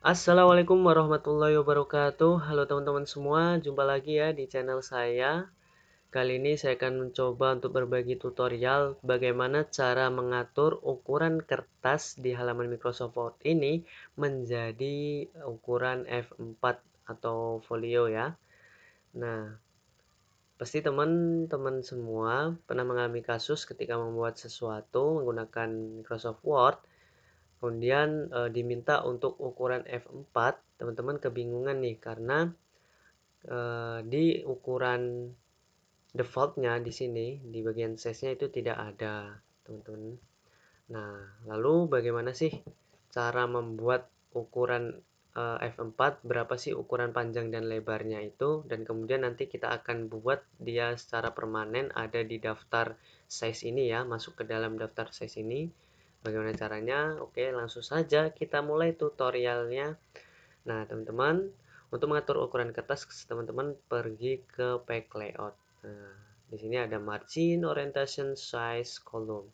Assalamualaikum warahmatullahi wabarakatuh Halo teman-teman semua Jumpa lagi ya di channel saya Kali ini saya akan mencoba untuk berbagi tutorial Bagaimana cara mengatur ukuran kertas di halaman Microsoft Word ini Menjadi ukuran F4 atau folio ya Nah Pasti teman-teman semua pernah mengalami kasus ketika membuat sesuatu menggunakan Microsoft Word Kemudian e, diminta untuk ukuran F4, teman-teman kebingungan nih karena e, di ukuran defaultnya di sini di bagian size-nya itu tidak ada, teman-teman. Nah, lalu bagaimana sih cara membuat ukuran e, eh, F4? Berapa sih ukuran panjang dan lebarnya itu? Dan kemudian nanti kita akan buat dia secara permanen ada di daftar size ini ya, masuk ke dalam daftar size ini Bagaimana caranya? Oke, langsung saja kita mulai tutorialnya. Nah, teman-teman, untuk mengatur ukuran kertas, teman-teman pergi ke pack layout. Nah, di sini ada margin, orientation, size, column.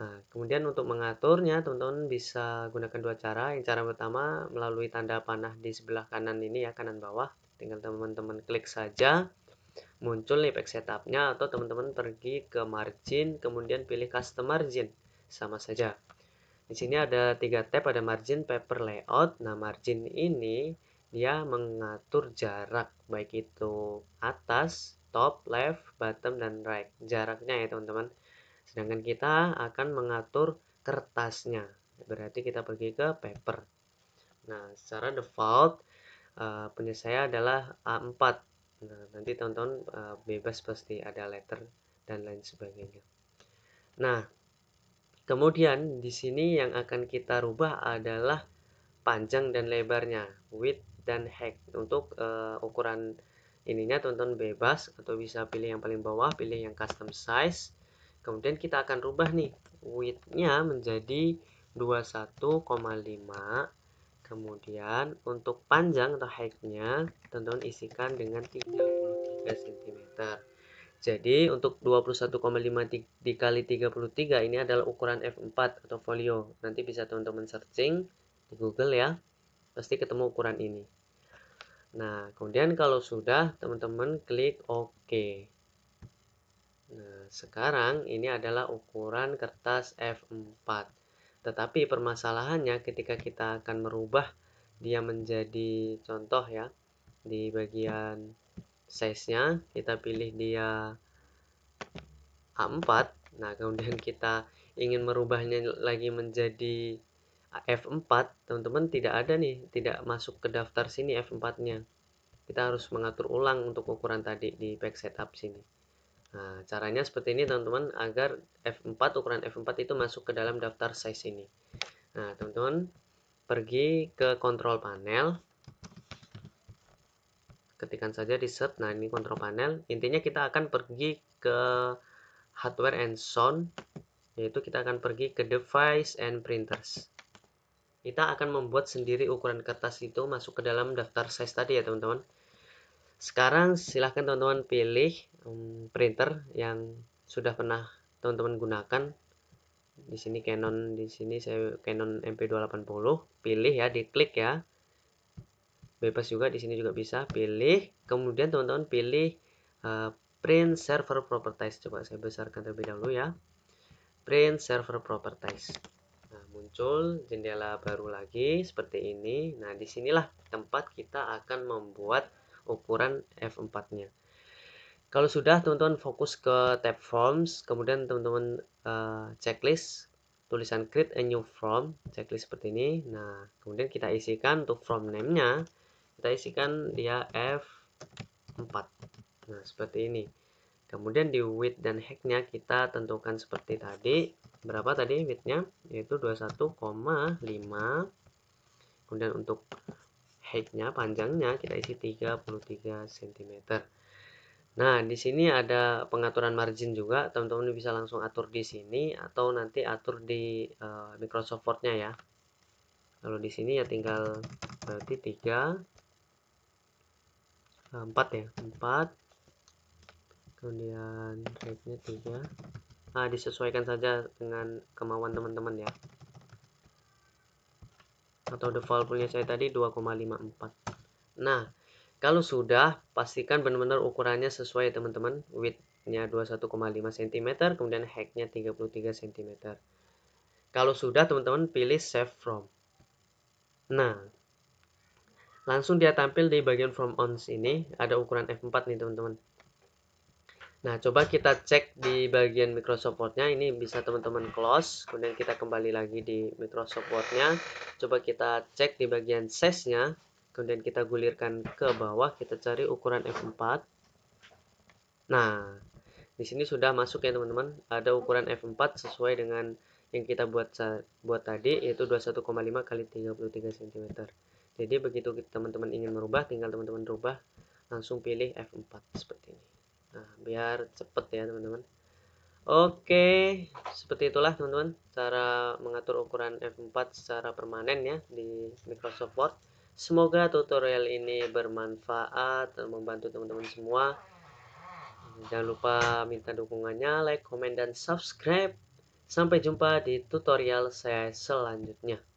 Nah, kemudian untuk mengaturnya, teman-teman bisa gunakan dua cara. Yang cara pertama melalui tanda panah di sebelah kanan ini ya, kanan bawah. Tinggal teman-teman klik saja muncul nih setupnya atau teman-teman pergi ke margin kemudian pilih custom margin sama saja. Di sini ada tiga tab, ada margin, paper layout. Nah, margin ini dia mengatur jarak, baik itu atas, top, left, bottom, dan right. Jaraknya ya, teman-teman. Sedangkan kita akan mengatur kertasnya. Berarti kita pergi ke paper. Nah, secara default, uh, eh, punya saya adalah A4. Nah, nanti teman-teman uh, bebas pasti ada letter dan lain sebagainya. Nah, Kemudian di sini yang akan kita rubah adalah panjang dan lebarnya, width dan height. Untuk uh, ukuran ininya tonton bebas atau bisa pilih yang paling bawah, pilih yang custom size. Kemudian kita akan rubah nih width-nya menjadi 21,5. Kemudian untuk panjang atau height-nya tonton isikan dengan 33 cm. Jadi untuk 21,5 dikali 33 ini adalah ukuran F4 atau folio. Nanti bisa teman-teman searching di Google ya. Pasti ketemu ukuran ini. Nah, kemudian kalau sudah teman-teman klik OK. Nah, sekarang ini adalah ukuran kertas F4. Tetapi permasalahannya ketika kita akan merubah dia menjadi contoh ya di bagian size-nya kita pilih dia A4 nah kemudian kita ingin merubahnya lagi menjadi F4 teman-teman tidak ada nih tidak masuk ke daftar sini F4 nya kita harus mengatur ulang untuk ukuran tadi di pack setup sini nah caranya seperti ini teman-teman agar F4 ukuran F4 itu masuk ke dalam daftar size ini nah teman-teman pergi ke kontrol panel ketikan saja di search nah ini kontrol panel intinya kita akan pergi ke hardware and sound yaitu kita akan pergi ke device and printers kita akan membuat sendiri ukuran kertas itu masuk ke dalam daftar size tadi ya teman-teman sekarang silahkan teman-teman pilih um, printer yang sudah pernah teman-teman gunakan di sini Canon di sini saya Canon MP280 pilih ya diklik ya bebas juga di sini juga bisa pilih kemudian teman-teman pilih uh, print server properties coba saya besarkan terlebih dahulu ya print server properties nah, muncul jendela baru lagi seperti ini nah disinilah tempat kita akan membuat ukuran F4 nya kalau sudah teman-teman fokus ke tab forms kemudian teman-teman uh, checklist tulisan create a new form checklist seperti ini nah kemudian kita isikan untuk form name nya kita isikan dia F4 nah seperti ini kemudian di width dan height-nya kita tentukan seperti tadi berapa tadi width-nya yaitu 21,5 kemudian untuk height-nya panjangnya kita isi 33 cm Nah, di sini ada pengaturan margin juga. Teman-teman bisa langsung atur di sini atau nanti atur di uh, Microsoft Word-nya ya. Kalau di sini ya tinggal berarti 3 4 ya 4 kemudian rate-nya 3 nah disesuaikan saja dengan kemauan teman-teman ya atau default punya saya tadi 2,54 nah kalau sudah pastikan benar-benar ukurannya sesuai teman-teman width nya 21,5 cm kemudian nya 33 cm kalau sudah teman-teman pilih save from nah Langsung dia tampil di bagian from ons ini, ada ukuran F4 nih teman-teman. Nah, coba kita cek di bagian Microsoft Word-nya. Ini bisa teman-teman close, kemudian kita kembali lagi di Microsoft Word-nya. Coba kita cek di bagian size-nya, kemudian kita gulirkan ke bawah, kita cari ukuran F4. Nah, di sini sudah masuk ya teman-teman. Ada ukuran F4 sesuai dengan yang kita buat buat tadi yaitu 21,5 kali 33 cm. Jadi begitu teman-teman ingin merubah, tinggal teman-teman rubah langsung pilih F4 seperti ini. Nah, biar cepet ya teman-teman. Oke, seperti itulah teman-teman cara mengatur ukuran F4 secara permanen ya di Microsoft Word. Semoga tutorial ini bermanfaat dan membantu teman-teman semua. Jangan lupa minta dukungannya, like, komen, dan subscribe. Sampai jumpa di tutorial saya selanjutnya.